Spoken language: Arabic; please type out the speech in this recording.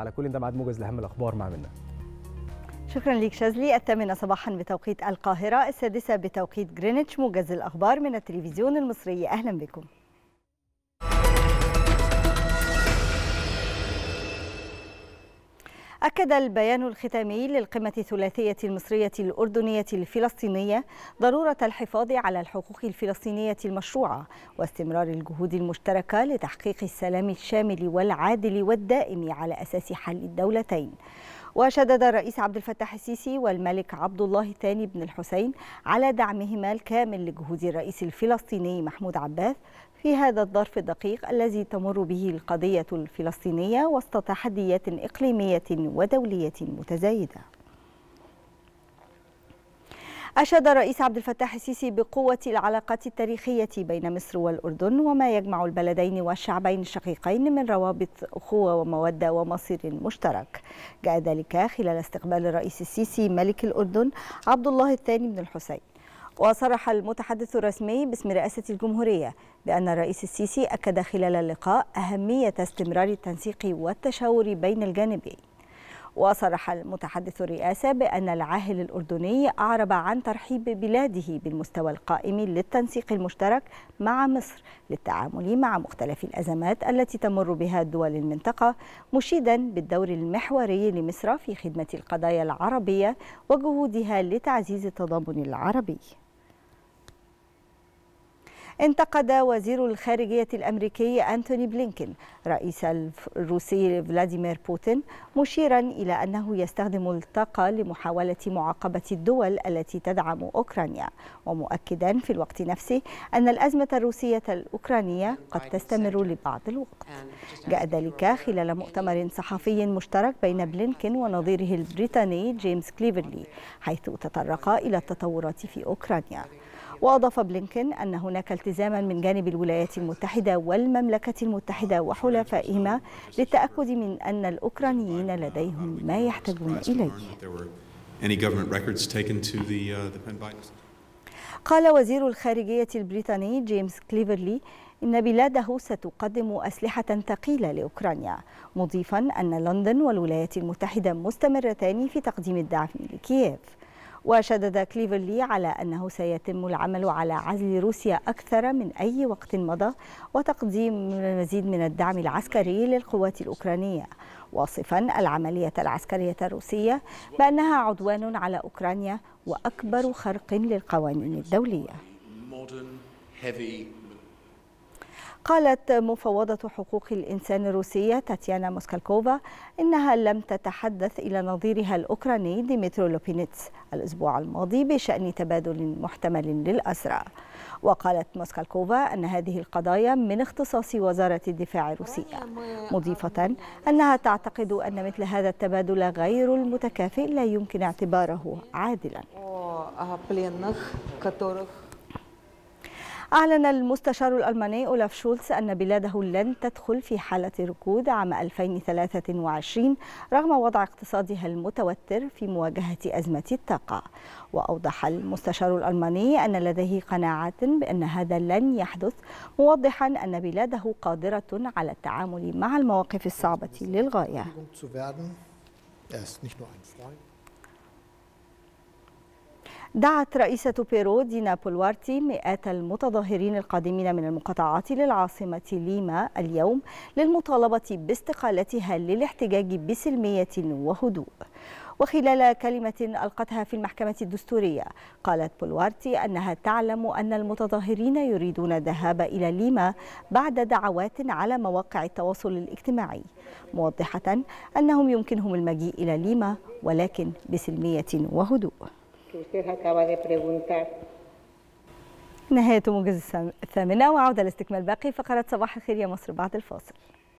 على كل ده بعد موجز لاهم الاخبار مع منا شكرا ليك شاذلي الثامنة صباحا بتوقيت القاهرة السادسة بتوقيت جرينتش موجز الأخبار من التلفزيون المصري أهلا بكم أكد البيان الختامي للقمة الثلاثية المصرية الأردنية الفلسطينية ضرورة الحفاظ على الحقوق الفلسطينية المشروعة واستمرار الجهود المشتركة لتحقيق السلام الشامل والعادل والدائم على أساس حل الدولتين وشدد الرئيس عبد الفتاح السيسي والملك عبد الله الثاني بن الحسين على دعمهما الكامل لجهود الرئيس الفلسطيني محمود عباس في هذا الظرف الدقيق الذي تمر به القضية الفلسطينية وسط تحديات إقليمية ودولية متزايدة أشاد الرئيس عبد الفتاح السيسي بقوة العلاقات التاريخية بين مصر والأردن وما يجمع البلدين والشعبين الشقيقين من روابط أخوة ومودة ومصير مشترك جاء ذلك خلال استقبال الرئيس السيسي ملك الأردن عبد الله الثاني بن الحسين وصرح المتحدث الرسمي باسم رئاسة الجمهورية بأن الرئيس السيسي أكد خلال اللقاء أهمية استمرار التنسيق والتشاور بين الجانبين وصرح المتحدث الرئاسة بأن العاهل الأردني أعرب عن ترحيب بلاده بالمستوى القائم للتنسيق المشترك مع مصر للتعامل مع مختلف الأزمات التي تمر بها دول المنطقة مشيدا بالدور المحوري لمصر في خدمة القضايا العربية وجهودها لتعزيز التضامن العربي انتقد وزير الخارجية الأمريكي أنتوني بلينكين رئيس الروسي فلاديمير بوتين مشيرا إلى أنه يستخدم الطاقة لمحاولة معاقبة الدول التي تدعم أوكرانيا ومؤكدا في الوقت نفسه أن الأزمة الروسية الأوكرانية قد تستمر لبعض الوقت جاء ذلك خلال مؤتمر صحفي مشترك بين بلينكين ونظيره البريطاني جيمس كليفرلي حيث تطرق إلى التطورات في أوكرانيا وأضاف بلينكن أن هناك التزاما من جانب الولايات المتحدة والمملكة المتحدة وحلفائهما للتأكد من أن الأوكرانيين لديهم ما يحتاجون إليه uh, قال وزير الخارجية البريطاني جيمس كليفرلي إن بلاده ستقدم أسلحة ثقيلة لأوكرانيا مضيفا أن لندن والولايات المتحدة مستمرتان في تقديم الدعم لكييف وشدد كليفلي على أنه سيتم العمل على عزل روسيا أكثر من أي وقت مضى وتقديم المزيد من الدعم العسكري للقوات الأوكرانية واصفا العملية العسكرية الروسية بأنها عدوان على أوكرانيا وأكبر خرق للقوانين الدولية. قالت مفوضة حقوق الإنسان الروسية تاتيانا موسكالكوفا إنها لم تتحدث إلى نظيرها الأوكراني ديمترو لوبينيتس الأسبوع الماضي بشأن تبادل محتمل للأسرى وقالت موسكالكوفا أن هذه القضايا من اختصاص وزارة الدفاع الروسية مضيفة أنها تعتقد أن مثل هذا التبادل غير المتكافئ لا يمكن اعتباره عادلا أعلن المستشار الألماني أولاف شولتز أن بلاده لن تدخل في حالة ركود عام 2023 رغم وضع اقتصادها المتوتر في مواجهة أزمة الطاقة وأوضح المستشار الألماني أن لديه قناعات بأن هذا لن يحدث موضحا أن بلاده قادرة على التعامل مع المواقف الصعبة للغاية um دعت رئيسة بيرو دينا بولوارتي مئات المتظاهرين القادمين من المقاطعات للعاصمة ليما اليوم للمطالبة باستقالتها للاحتجاج بسلمية وهدوء وخلال كلمة ألقتها في المحكمة الدستورية قالت بولوارتي أنها تعلم أن المتظاهرين يريدون الذهاب إلى ليما بعد دعوات على مواقع التواصل الاجتماعي موضحة أنهم يمكنهم المجيء إلى ليما ولكن بسلمية وهدوء que usted acaba de preguntar. نهاية موجز الثامنة وعودة لاستكمال باقي فقرة صباح الخير يا مصر بعد الفاصل